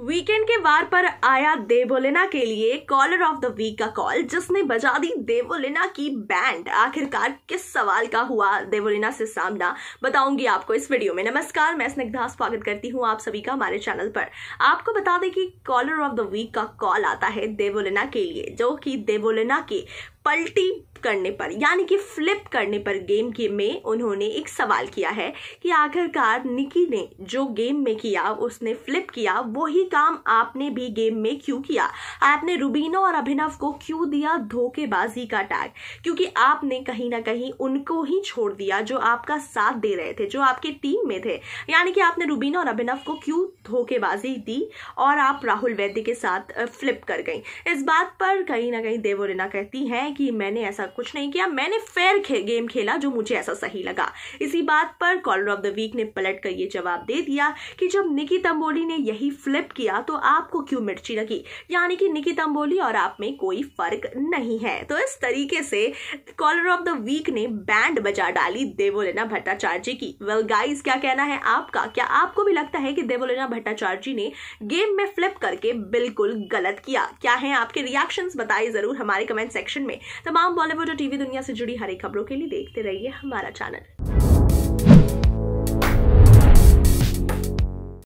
weekend के वार पर आया देवोलेना के लिए कॉलर ऑफ द वीक का कॉल जिसने बजा दी देवोलेना की बैंड आखिरकार किस सवाल का हुआ देवोलेना से सामना बताऊंगी आपको इस वीडियो में नमस्कार मैं स्निग्धा स्वागत करती हूं आप सभी का हमारे चैनल पर आपको बता दें कि कॉलर ऑफ द वीक का कॉल आता है देवोलेना के लिए जो कि देवोलेना के पलटी करने पर यानी कि फ्लिप करने पर गेम के में उन्होंने एक सवाल किया है कि आखिरकार निकी ने जो गेम में किया उसने फ्लिप किया वही काम आपने भी गेम में क्यों किया आपने रुबीनो और अभिनव को क्यों दिया धोखेबाजी का टैग क्योंकि आपने कहीं ना कहीं उनको ही छोड़ दिया जो आपका साथ दे रहे थे जो आपके टीम में थे यानी कि आपने रुबीनो और अभिनव को क्यों धोखेबाजी दी और आप राहुल वैद्य के साथ फ्लिप कर गई इस बात पर कहीं ना कहीं देवोरिना कहती हैं कि मैंने ऐसा कुछ नहीं किया मैंने फेयर खे, गेम खेला जो मुझे ऐसा सही लगा इसी बात पर कॉलर ऑफ द वीक ने पलट कर ये जवाब दे दिया कि जब निकी तंबोली ने यही फ्लिप किया तो आपको क्यों मिर्ची लगी यानी कि निकी तंबोली और आप में कोई फर्क नहीं है तो इस तरीके से कॉलर ऑफ द वीक ने बैंड बजा डाली देवोलेना भट्टाचार्य की वेल well, गाइज क्या कहना है आपका क्या आपको भी लगता है कि देवोलेना भट्टाचार्य ने गेम में फ्लिप करके बिल्कुल गलत किया क्या है आपके रिएक्शंस बताइए जरूर हमारे कमेंट सेक्शन में तमाम बॉलीवुड और टीवी दुनिया से जुड़ी हरी खबरों के लिए देखते रहिए हमारा चैनल